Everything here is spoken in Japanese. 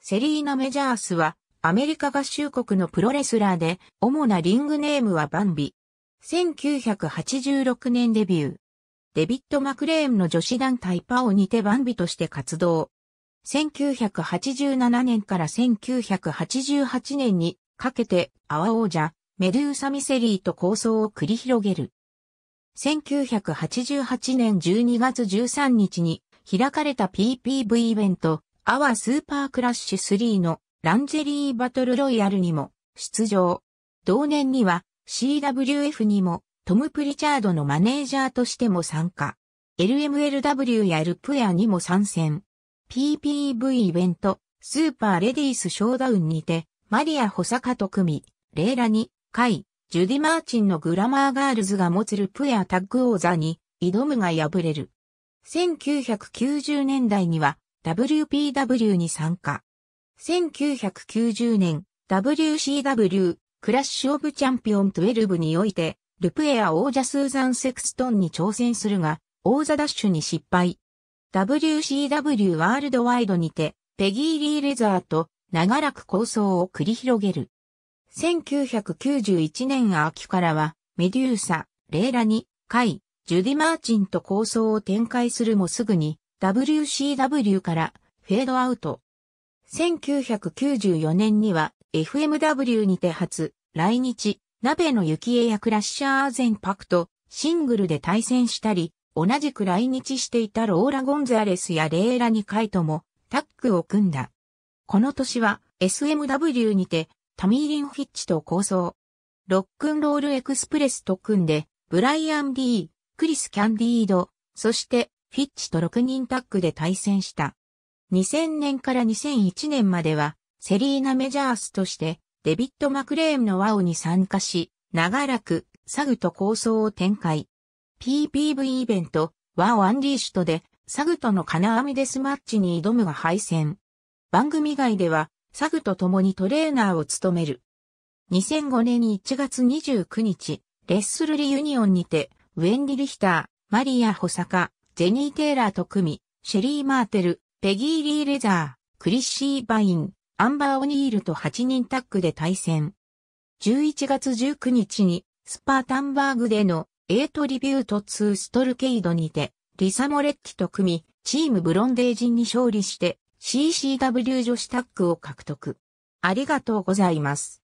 セリーナ・メジャースは、アメリカ合衆国のプロレスラーで、主なリングネームはバンビ。1986年デビュー。デビッド・マクレーンの女子団体パオにてバンビとして活動。1987年から1988年にかけて、アワ王者、メドゥーサ・ミセリーと構想を繰り広げる。1988年12月13日に開かれた PPV イベント、アワスーパークラッシュ3のランジェリーバトルロイヤルにも出場。同年には CWF にもトム・プリチャードのマネージャーとしても参加。LMLW やルプアにも参戦。PPV イベント、スーパーレディースショーダウンにて、マリア・ホサカと組、レイラに、カイ、ジュディ・マーチンのグラマーガールズが持つルプアタッグ王座に挑むが敗れる。1990年代には WPW に参加。1990年 WCW クラッシュオブチャンピオン12において、ルプエア王者スーザン・セクストンに挑戦するが、王座ダッシュに失敗。WCW ワールドワイドにて、ペギー・リー・レザーと長らく構想を繰り広げる。1991年秋からは、メデューサ、レイラに、カイ、ジュディ・マーチンと構想を展開するもすぐに、WCW からフェードアウト。1994年には FMW にて初、来日、鍋の幸恵やクラッシャーアゼンパクト、シングルで対戦したり、同じく来日していたローラ・ゴンザレスやレーラニカイともタッグを組んだ。この年は SMW にてタミーリン・フィッチと構想。ロックンロールエクスプレスと組んで、ブライアン・ディー、クリス・キャンディード、そしてフィッチと6人タッグで対戦した。2000年から2001年までは、セリーナ・メジャースとして、デビット・マクレームのワオに参加し、長らく、サグと構想を展開。PPV イベント、ワオ・アンリーシュトで、サグとの金網デスマッチに挑むが敗戦。番組外では、サグと共にトレーナーを務める。2005年1月29日、レッスルリユニオンにて、ウェンディ・リヒター、マリア・ホサカ、ジェニー・テイラーと組み、シェリー・マーテル、ペギー・リー・レザー、クリッシー・バイン、アンバー・オニールと8人タッグで対戦。11月19日に、スパータンバーグでの、エイトリビュート2ストルケイドにて、リサ・モレッティと組み、チームブロンデージンに勝利して、CCW 女子タッグを獲得。ありがとうございます。